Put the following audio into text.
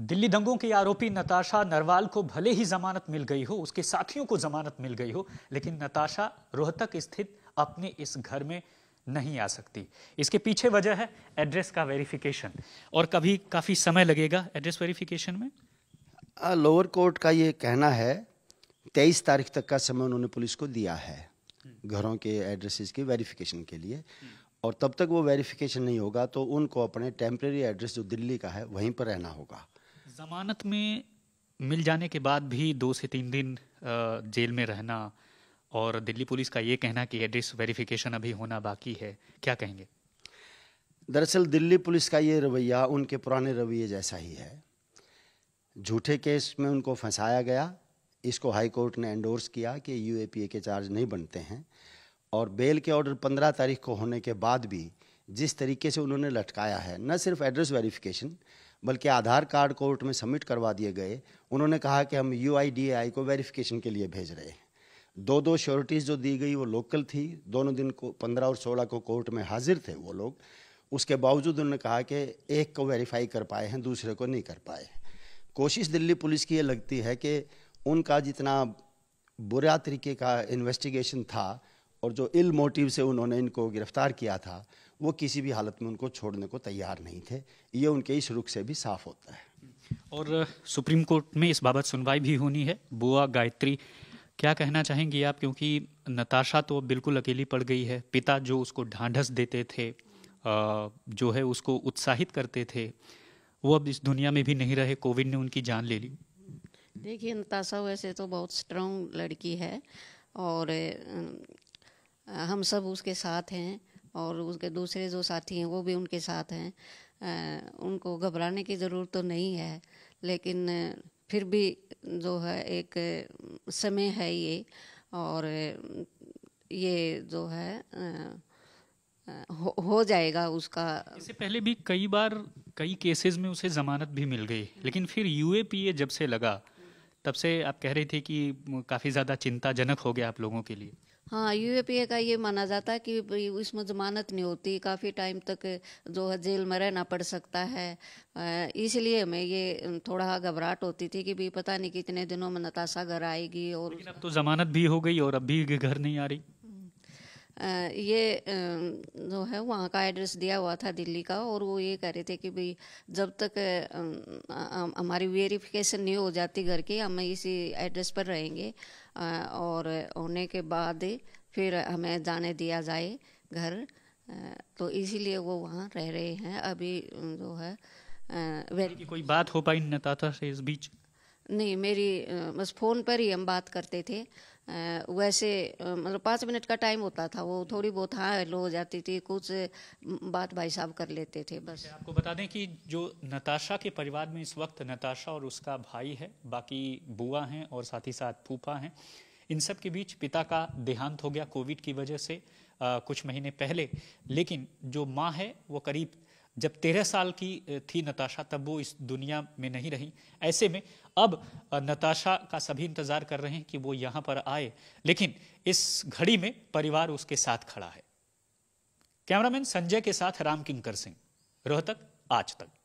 दिल्ली दंगों के आरोपी नताशा नरवाल को भले ही जमानत मिल गई हो उसके साथियों को जमानत मिल गई हो लेकिन नताशा रोहतक स्थित अपने इस घर में नहीं आ सकती इसके पीछे वजह है एड्रेस का वेरिफिकेशन और कभी काफ़ी समय लगेगा एड्रेस वेरिफिकेशन में लोअर कोर्ट का ये कहना है तेईस तारीख तक का समय उन्होंने पुलिस को दिया है घरों के एड्रेसेस के वेरिफिकेशन के लिए और तब तक वो वेरिफिकेशन नहीं होगा तो उनको अपने टेम्प्रेरी एड्रेस जो दिल्ली का है वहीं पर रहना होगा जमानत में मिल जाने के बाद भी दो से तीन दिन जेल में रहना और दिल्ली पुलिस का ये कहना कि एड्रेस वेरिफिकेशन अभी होना बाकी है क्या कहेंगे दरअसल दिल्ली पुलिस का ये रवैया उनके पुराने रवैये जैसा ही है झूठे केस में उनको फंसाया गया इसको हाई कोर्ट ने एंडोर्स किया कि यू के चार्ज नहीं बनते हैं और बेल के ऑर्डर 15 तारीख को होने के बाद भी जिस तरीके से उन्होंने लटकाया है न सिर्फ एड्रेस वेरिफिकेशन बल्कि आधार कार्ड कोर्ट में सबमिट करवा दिए गए उन्होंने कहा कि हम यू को वेरिफिकेशन के लिए भेज रहे हैं दो दो श्योरिटीज़ जो दी गई वो लोकल थी दोनों दिन को पंद्रह और सोलह को कोर्ट में हाजिर थे वो लोग उसके बावजूद उन्होंने कहा कि एक को वेरीफाई कर पाए हैं दूसरे को नहीं कर पाए कोशिश दिल्ली पुलिस की ये लगती है कि उनका जितना बुरा तरीके का इन्वेस्टिगेशन था और जो इल मोटिव से उन्होंने इनको गिरफ्तार किया था वो किसी भी हालत में उनको छोड़ने को तैयार नहीं थे ये उनके इस रुख से भी साफ होता है और सुप्रीम कोर्ट में इस बाबत सुनवाई भी होनी है बुआ गायत्री क्या कहना चाहेंगी आप क्योंकि नताशा तो बिल्कुल अकेली पड़ गई है पिता जो उसको ढांढस देते थे जो है उसको उत्साहित करते थे वो अब इस दुनिया में भी नहीं रहे कोविड ने उनकी जान ले ली देखिए नताशा वैसे तो बहुत स्ट्रांग लड़की है और हम सब उसके साथ हैं और उसके दूसरे जो साथी हैं वो भी उनके साथ हैं उनको घबराने की ज़रूरत तो नहीं है लेकिन फिर भी जो है एक समय है ये और ये जो है हो, जाएगा उसका इससे पहले भी कई बार कई केसेस में उसे ज़मानत भी मिल गई लेकिन फिर यूएपीए जब से लगा तब से आप कह रही थी कि काफ़ी ज़्यादा चिंताजनक हो गया आप लोगों के लिए हाँ यूएपीए का ये माना जाता है कि उसमें जमानत नहीं होती काफ़ी टाइम तक जो है जेल में रहना पड़ सकता है इसलिए हमें ये थोड़ा घबराहट होती थी कि भी पता नहीं कितने दिनों में नताशा घर आएगी और अब तो जमानत भी हो गई और अब भी घर नहीं आ रही ये जो है वहाँ का एड्रेस दिया हुआ था दिल्ली का और वो ये कह रहे थे कि भाई जब तक हमारी वेरिफिकेशन नहीं हो जाती घर की हम इसी एड्रेस पर रहेंगे और होने के बाद फिर हमें जाने दिया जाए घर तो इसीलिए वो वहाँ रह रहे हैं अभी जो है वेरी कोई बात हो पाई नहीं से इस बीच नहीं मेरी बस फ़ोन पर ही हम बात करते थे वैसे मतलब पाँच मिनट का टाइम होता था वो थोड़ी बहुत हाँ लो हो जाती थी कुछ बात भाई साहब कर लेते थे बस अच्छा, आपको बता दें कि जो नताशा के परिवार में इस वक्त नताशा और उसका भाई है बाकी बुआ हैं और साथ ही साथ फूफा हैं इन सब के बीच पिता का देहांत हो गया कोविड की वजह से आ, कुछ महीने पहले लेकिन जो माँ है वो करीब जब तेरह साल की थी नताशा तब वो इस दुनिया में नहीं रही ऐसे में अब नताशा का सभी इंतज़ार कर रहे हैं कि वो यहाँ पर आए लेकिन इस घड़ी में परिवार उसके साथ खड़ा है कैमरामैन संजय के साथ राम किंकर सिंह रोहतक आज तक